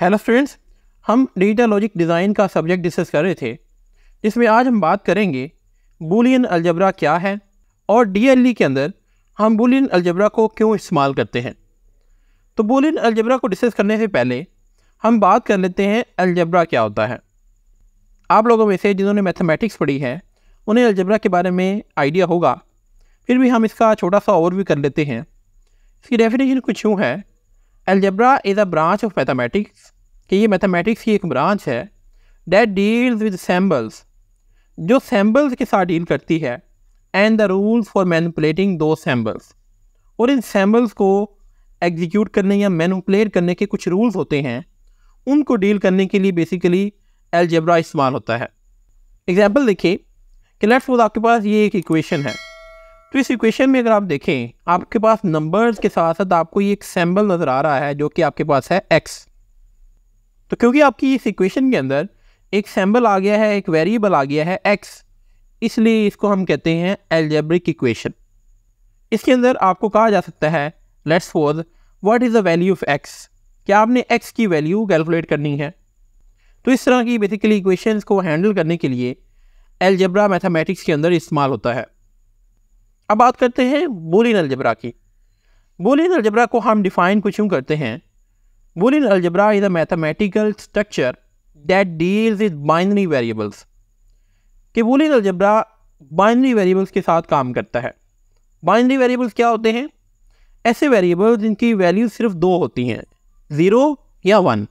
Hello friends हम digital logic design का subject discuss कर रहे थे जिसमें आज हम बात करेंगे बुलियन अलजबरा क्या है और डी e के अंदर हम बुलियन अलजबरा को क्यों इस्तेमाल करते हैं तो बुलियन अलजबरा को डिस्कस करने से पहले हम बात कर लेते हैं अलजबरा क्या होता है आप लोगों में से जिन्होंने मैथमेटिक्स पढ़ी है उन्हें अलजबरा के बारे में आइडिया होगा फिर भी हम इसका छोटा सा ओवरव्यू कर लेते हैं इसकी डेफिनेशन कुछ यूँ है algebra is a branch of mathematics कि ये मैथमेटिक्स की एक ब्रांच है डेट डील्स विद सैम्बल्स जो सैम्बल्स के साथ डील करती है and the rules for manipulating those symbols और इन सैम्बल्स को एग्जीक्यूट करने या मैनिपुलेट करने के कुछ रूल्स होते हैं उनको डील करने के लिए बेसिकली एलजेब्रा इस्तेमाल होता है एग्जाम्पल देखिए कि लेट्स सपोज आपके पास ये एक इक्वेशन है तो इस इक्वेशन में अगर आप देखें आपके पास नंबर्स के साथ साथ आपको ये एक सैम्बल नज़र आ रहा है जो कि आपके पास है एक्स तो क्योंकि आपकी इस इक्वेशन के अंदर एक सैम्बल आ गया है एक वेरिएबल आ गया है एक्स इसलिए इसको हम कहते हैं एल्जेब्रिक इक्वेशन इसके अंदर आपको कहा जा सकता है let's pose what is the value of X क्या आपने एक्स की वैल्यू कैलकुलेट करनी है तो इस तरह की बेसिकली इक्वेशंस को हैंडल करने के लिए एलजबरा मैथमेटिक्स के अंदर इस्तेमाल होता है अब बात करते हैं बोलिन अलजबरा की बोलिन अलजबरा को हम डिफ़ाइन कुछ यूँ करते हैं Boolean algebra is a mathematical structure that deals with binary variables. कि बोलिन अलजबरा बाइनरी वेरिएबल्स के साथ काम करता है बाइनरी वेरिएबल्स क्या होते हैं ऐसे वेरिएबल्स जिनकी वैल्यू सिर्फ दो होती हैं ज़ीरो या वन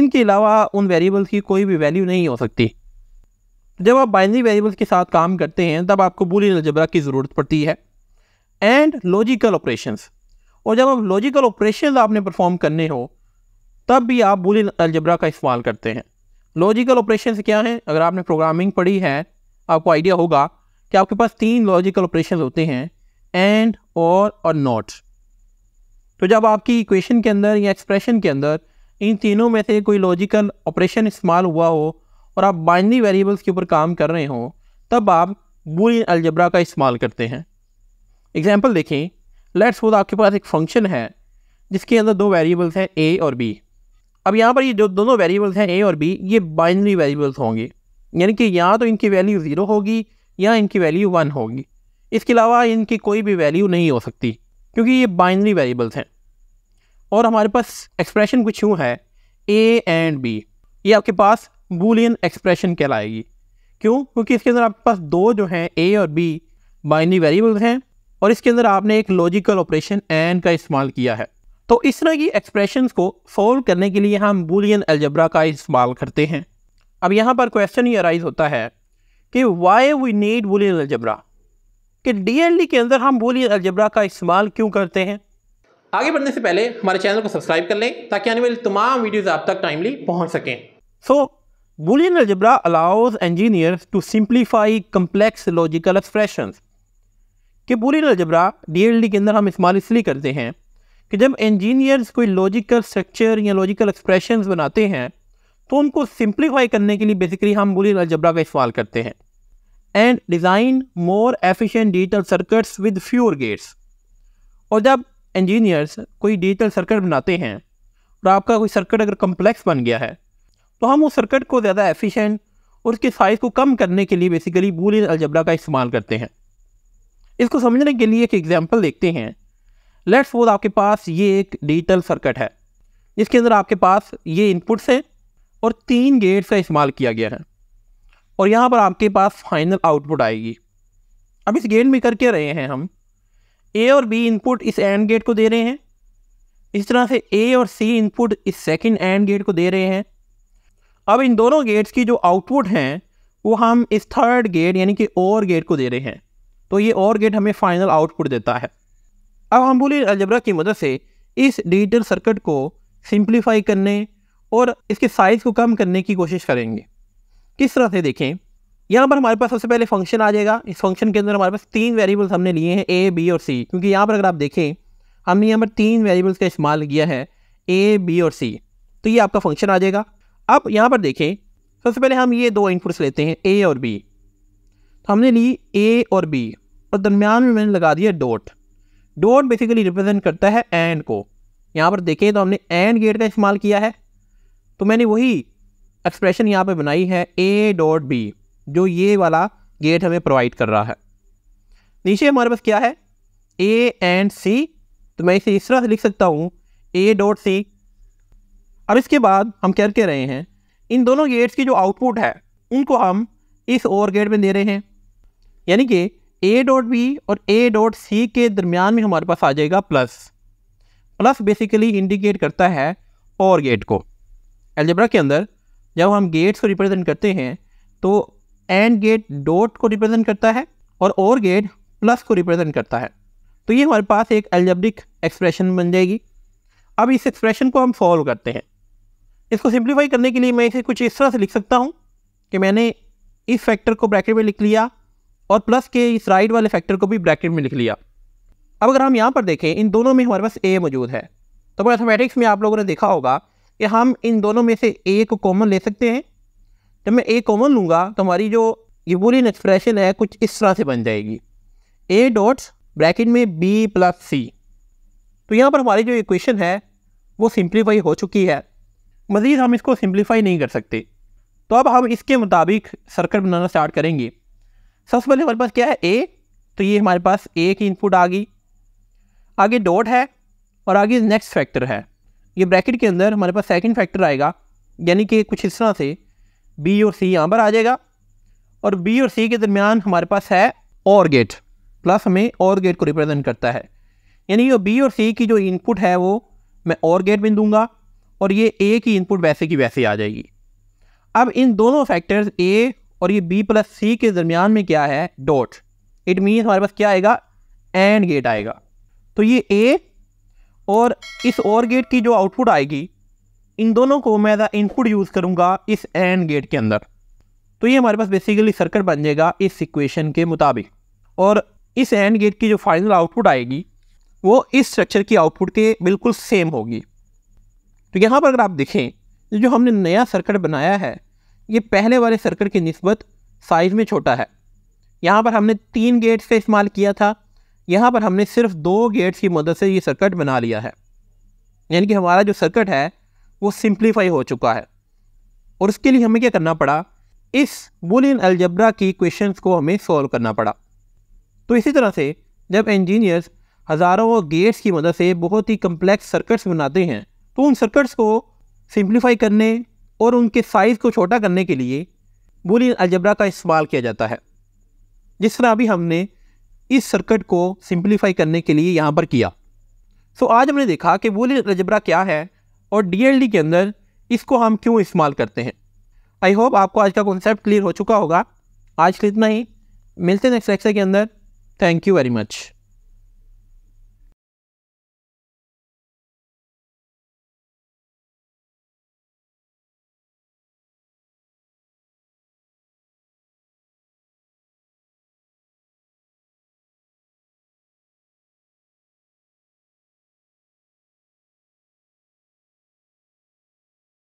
इनके अलावा उन वेरिएबल्स की कोई भी वैल्यू नहीं हो सकती जब आप बाइनरी वेरिएबल्स के साथ काम करते हैं तब आपको बूलियन अलजबरा की ज़रूरत पड़ती है एंड लॉजिकल ऑपरेशंस और जब आप लॉजिकल ऑपरेशन आपने परफॉर्म करने हो तब भी आप बुलियन अलजबरा का इस्तेमाल करते हैं लॉजिकल ऑपरेशन क्या हैं अगर आपने प्रोग्रामिंग पढ़ी है आपको आइडिया होगा कि आपके पास तीन लॉजिकल ऑपरेशन होते हैं एंड और और नॉट तो जब आपकी इक्वेशन के अंदर या एक्सप्रेशन के अंदर इन तीनों में से कोई लॉजिकल ऑपरेशन इस्तेमाल हुआ हो और आप बाइनरी वेरिएबल्स के ऊपर काम कर रहे हो तब आप बुलियन अलजबरा का इस्तेमाल करते हैं एग्जाम्पल देखें लेट सपोज आपके पास एक फंक्शन है जिसके अंदर दो वेरिएबल्स हैं ए और बी अब यहाँ पर ये जो दोनों वेरिएबल्स हैं ए और बी ये बाइनरी वेरिएबल्स होंगे यानी कि या तो इनकी वैल्यू ज़ीरो होगी या इनकी वैल्यू वन होगी इसके अलावा इनकी कोई भी वैल्यू नहीं हो सकती क्योंकि ये बाइनरी वेरिएबल्स हैं और हमारे पास एक्सप्रेशन कुछ यूँ है ए एंड बी ये आपके पास बुलियन एक्सप्रेशन कहलाएगी क्यों क्योंकि इसके अंदर आपके पास दो जो हैं ए और बी बाइनरी वेरिएबल्स हैं और इसके अंदर आपने एक लॉजिकल ऑपरेशन एन का इस्तेमाल किया है तो इस तरह की एक्सप्रेशन को सोल्व करने के लिए हम बुलियन एल्जब्रा का इस्तेमाल करते हैं अब यहाँ पर क्वेश्चन ये अराइज होता है कि why we need Boolean algebra कि डी के अंदर हम बुलियन एल्जब्रा का इस्तेमाल क्यों करते हैं आगे बढ़ने से पहले हमारे चैनल को सब्सक्राइब कर लें ताकि आने वाली तमाम वीडियोज़ आप तक टाइमली पहुँच सकें so Boolean algebra allows engineer to simplify complex logical expression कि बुलियन अलजबरा डी के अंदर हम इस्तेमाल इसलिए करते हैं कि जब इंजीनियर्स कोई लॉजिकल स्ट्रक्चर या लॉजिकल एक्सप्रेशन बनाते हैं तो उनको सिंप्लीफाई करने के लिए बेसिकली हम बुलियन अलजबरा का इस्तेमाल करते हैं and design more efficient digital circuits with fewer gates और जब इंजीनियर्स कोई डिजिटल सर्कट बनाते हैं और आपका कोई सर्कट अगर कम्प्लेक्स बन गया है तो हम उस सर्कट को ज़्यादा एफिशिएंट और उसके साइज़ को कम करने के लिए बेसिकली बूलियन अलजबरा का इस्तेमाल करते हैं इसको समझने के लिए एक एग्जाम्पल देखते हैं लेट सपोज आपके पास ये एक डिजिटल सर्किट है जिसके अंदर आपके पास ये इनपुट्स हैं और तीन गेट्स का इस्तेमाल किया गया है और यहाँ पर आपके पास फाइनल आउटपुट आएगी अब इस गेट में करके रहे हैं हम ए और बी इनपुट इस एंड गेट को दे रहे हैं इस तरह से ए और सी इनपुट इस सेकंड एंड गेट को दे रहे हैं अब इन दोनों गेट्स की जो आउटपुट हैं वो हम इस थर्ड गेट यानी कि और गेट को दे रहे हैं तो ये और गेट हमें फाइनल आउटपुट देता है अब हम बोलिए अलजबरा की मदद से इस डिजिटल सर्किट को सिंप्लीफाई करने और इसके साइज़ को कम करने की कोशिश करेंगे किस तरह से देखें यहाँ पर हमारे पास सबसे पहले फंक्शन आ जाएगा इस फंक्शन के अंदर हमारे पास तीन वेरिएबल्स हमने लिए हैं ए बी और सी क्योंकि यहाँ पर अगर आप देखें हमने यहाँ पर तीन वेरिएबल्स का इस्तेमाल किया है ए बी और सी तो ये आपका फंक्शन आ जाएगा अब यहाँ पर देखें सबसे पहले हम ये दो इनपुट्स लेते हैं ए और बी हमने ली ए और बी और दरमियान में मैंने लगा दिया डॉट डॉट बेसिकली रिप्रेजेंट करता है एंड को यहाँ पर देखें तो हमने एंड गेट का इस्तेमाल किया है तो मैंने वही एक्सप्रेशन यहाँ पर बनाई है ए डॉट बी जो ये वाला गेट हमें प्रोवाइड कर रहा है नीचे हमारे पास क्या है ए एंड सी तो मैं इसे इस तरह से लिख सकता हूँ ए डॉट सी अब इसके बाद हम कह रहे हैं इन दोनों गेट्स की जो आउटपुट है उनको हम इस और गेट में दे रहे हैं यानी कि ए डॉट बी और ए डॉट सी के दरमियान में हमारे पास आ जाएगा प्लस प्लस बेसिकली इंडिकेट करता है और गेट को एल्जेब्रा के अंदर जब हम गेट्स को रिप्रेजेंट करते हैं तो एंड गेट डॉट को रिप्रेजेंट करता है और और गेट प्लस को रिप्रेजेंट करता है तो ये हमारे पास एक एल्जेब्रिक एक्सप्रेशन बन जाएगी अब इस एक्सप्रेशन को हम सॉल्व करते हैं इसको सिंप्लीफाई करने के लिए मैं इसे कुछ इस तरह से लिख सकता हूँ कि मैंने इस फैक्टर को ब्रैकेट में लिख लिया और प्लस के इस राइट वाले फैक्टर को भी ब्रैकेट में लिख लिया अब अगर हम यहाँ पर देखें इन दोनों में हमारे पास ए मौजूद है तो मैथमेटिक्स में आप लोगों ने देखा होगा कि हम इन दोनों में से ए को कॉमन ले सकते हैं जब मैं ए कॉमन लूँगा तो हमारी जो ये एक्सप्रेशन है कुछ इस तरह से बन जाएगी ए डॉट्स ब्रैकेट में बी प्लस सी तो यहाँ पर हमारी जो इक्वेशन है वो सिंप्लीफाई हो चुकी है मज़ीद हम इसको सिंप्लीफाई नहीं कर सकते तो अब हम इसके मुताबिक सर्कल बनाना स्टार्ट करेंगे सबसे पहले हमारे पास क्या है ए तो ये हमारे पास ए की इनपुट आ गई आगे डॉट है और आगे नेक्स्ट फैक्टर है ये ब्रैकेट के अंदर हमारे पास सेकंड फैक्टर आएगा यानी कि कुछ इस तरह से बी और सी यहाँ पर आ जाएगा और बी और सी के दरमियान हमारे पास है और गेट प्लस हमें और गेट को रिप्रेजेंट करता है यानी ये बी और सी की जो इनपुट है वो मैं और गेट में दूंगा और ये ए की इनपुट वैसे की वैसे आ जाएगी अब इन दोनों फैक्टर्स ए और ये बी प्लस सी के दरमियान में क्या है डॉट इट मीन हमारे पास क्या आएगा एंड गेट आएगा तो ये ए और इस और गेट की जो आउटपुट आएगी इन दोनों को मैं इनपुट यूज़ करूँगा इस एंड गेट के अंदर तो ये हमारे पास बेसिकली सर्किट बन जाएगा इस इक्वेशन के मुताबिक और इस एंड गेट की जो फाइनल आउटपुट आएगी वो इस स्ट्रक्चर की आउटपुट के बिल्कुल सेम होगी तो यहाँ पर अगर आप देखें जो हमने नया सर्किट बनाया है ये पहले वाले सर्कल की नस्बत साइज़ में छोटा है यहाँ पर हमने तीन गेट्स से इस्तेमाल किया था यहाँ पर हमने सिर्फ दो गेट्स की मदद से ये सर्कट बना लिया है यानी कि हमारा जो सर्कट है वो सिंप्लीफाई हो चुका है और उसके लिए हमें क्या करना पड़ा इस बुलियन अलजबरा की क्वेश्चंस को हमें सॉल्व करना पड़ा तो इसी तरह से जब इंजीनियर्स हज़ारों गेट्स की मदद से बहुत ही कम्प्लेक्स सर्कट्स बनाते हैं तो उन सर्कट्स को सिंप्लीफाई करने और उनके साइज़ को छोटा करने के लिए बुलियन अलजबरा का इस्तेमाल किया जाता है जिस तरह अभी हमने इस सर्किट को सिंप्लीफाई करने के लिए यहाँ पर किया सो so, आज हमने देखा कि बुलियन अलजबरा क्या है और डी के अंदर इसको हम क्यों इस्तेमाल करते हैं आई होप आपको आज का कॉन्सेप्ट क्लियर हो चुका होगा आज के इतना ही मिलते हैं नेक्स्ट लेक्चर के अंदर थैंक यू वेरी मच